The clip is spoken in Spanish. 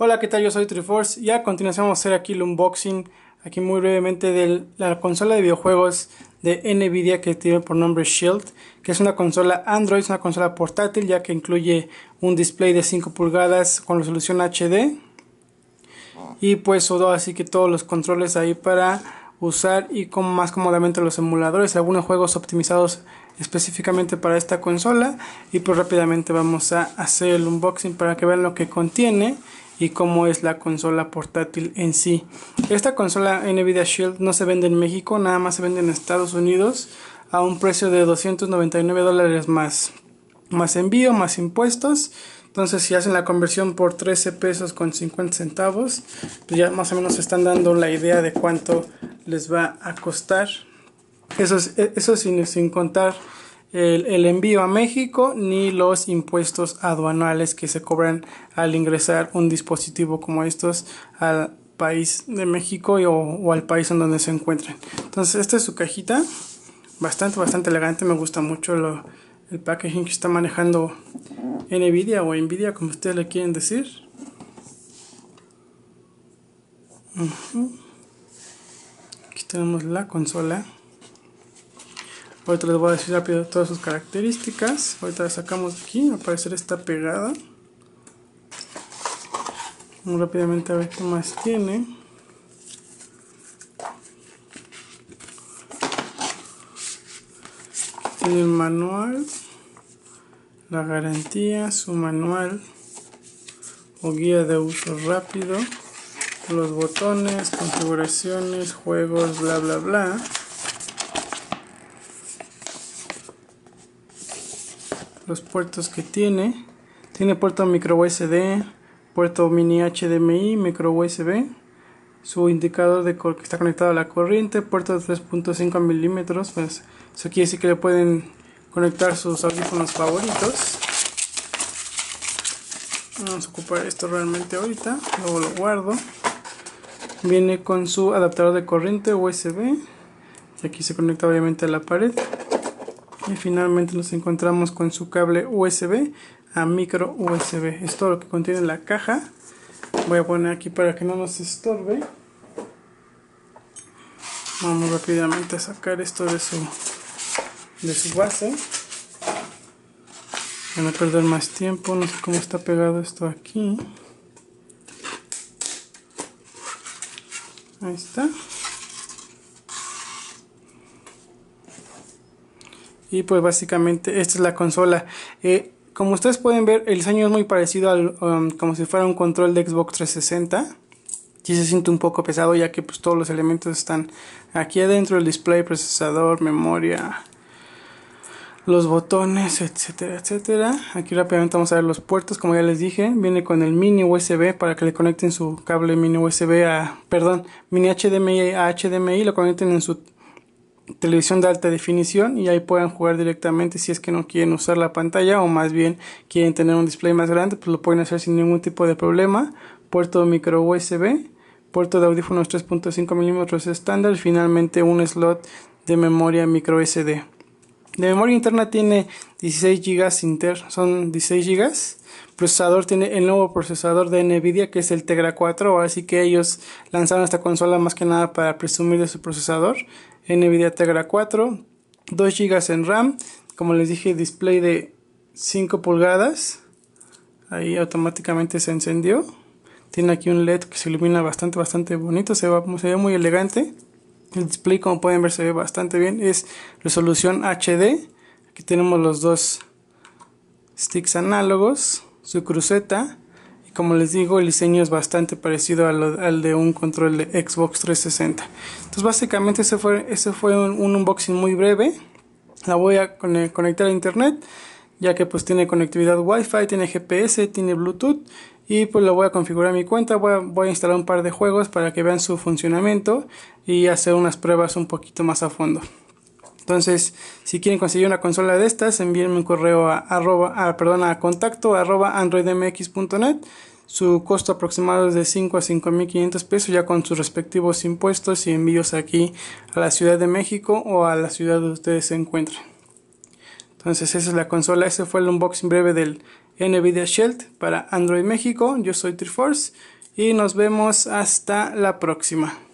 Hola, ¿qué tal? Yo soy Triforce y a continuación vamos a hacer aquí el unboxing, aquí muy brevemente, de la consola de videojuegos de NVIDIA que tiene por nombre Shield, que es una consola Android, es una consola portátil ya que incluye un display de 5 pulgadas con resolución HD y pues todo, así que todos los controles ahí para usar y con más cómodamente los emuladores, algunos juegos optimizados específicamente para esta consola y pues rápidamente vamos a hacer el unboxing para que vean lo que contiene y cómo es la consola portátil en sí. Esta consola Nvidia Shield no se vende en México, nada más se vende en Estados Unidos a un precio de 299 dólares más, más envío, más impuestos. Entonces, si hacen la conversión por 13 pesos con 50 centavos, pues ya más o menos están dando la idea de cuánto les va a costar. Eso, sin contar el, envío a México ni los impuestos aduanales que se cobran al ingresar un dispositivo como estos al país de México o, al país en donde se encuentren Entonces esta es su cajita, bastante, bastante elegante, me gusta mucho el packaging que está manejando NVIDIA o NVIDIA como ustedes le quieren decir. Aquí tenemos la consola. Ahorita les voy a decir rápido todas sus características. Ahorita sacamos aquí. Al parecer está pegada. Vamos rápidamente a ver qué más tiene. Tiene el manual. La garantía. Su manual. O guía de uso rápido. Los botones. Configuraciones. Juegos. Bla bla bla. los puertos que tiene. Tiene puerto micro USB, puerto mini HDMI, micro USB, su indicador de que está conectado a la corriente, puerto de 3.5 milímetros, pues eso quiere decir que le pueden conectar sus audífonos favoritos. Vamos a ocupar esto realmente ahorita, luego lo guardo. Viene con su adaptador de corriente USB, y aquí se conecta obviamente a la pared y finalmente nos encontramos con su cable USB a micro USB es lo que contiene la caja voy a poner aquí para que no nos estorbe vamos rápidamente a sacar esto de su de su base para no perder más tiempo no sé cómo está pegado esto aquí ahí está y pues básicamente esta es la consola eh, como ustedes pueden ver el diseño es muy parecido al um, como si fuera un control de Xbox 360 Y se siente un poco pesado ya que pues todos los elementos están aquí adentro el display procesador memoria los botones, etcétera, etcétera. Aquí rápidamente vamos a ver los puertos, como ya les dije, viene con el mini USB para que le conecten su cable mini USB a, perdón, mini HDMI a HDMI, lo conecten en su televisión de alta definición y ahí puedan jugar directamente si es que no quieren usar la pantalla o más bien quieren tener un display más grande pues lo pueden hacer sin ningún tipo de problema puerto micro USB puerto de audífonos 3.5 milímetros estándar finalmente un slot de memoria micro SD de memoria interna tiene 16 GB inter, son 16 GB. Procesador tiene el nuevo procesador de Nvidia que es el Tegra 4, así que ellos lanzaron esta consola más que nada para presumir de su procesador, Nvidia Tegra 4, 2 GB en RAM, como les dije, display de 5 pulgadas. Ahí automáticamente se encendió. Tiene aquí un LED que se ilumina bastante, bastante bonito. Se, va, se ve muy elegante. El display, como pueden ver, se ve bastante bien. Es resolución HD. Aquí tenemos los dos sticks análogos, su cruceta. Y como les digo, el diseño es bastante parecido al, de un control de Xbox 360. Entonces, básicamente, ese fue, ese fue un unboxing muy breve. La voy a conectar a internet ya que pues tiene conectividad Wi-Fi, tiene GPS, tiene Bluetooth y pues lo voy a configurar en mi cuenta, voy a, instalar un par de juegos para que vean su funcionamiento y hacer unas pruebas un poquito más a fondo. Entonces, si quieren conseguir una consola de estas, envíenme un correo a, a, a contacto arroba androidmx.net. Su costo aproximado es de 5 a mil 5.500 pesos ya con sus respectivos impuestos y envíos aquí a la Ciudad de México o a la ciudad donde ustedes se encuentren entonces esa es la consola, ese fue el unboxing breve del NVIDIA Shield para Android México. Yo soy Triforce y nos vemos hasta la próxima.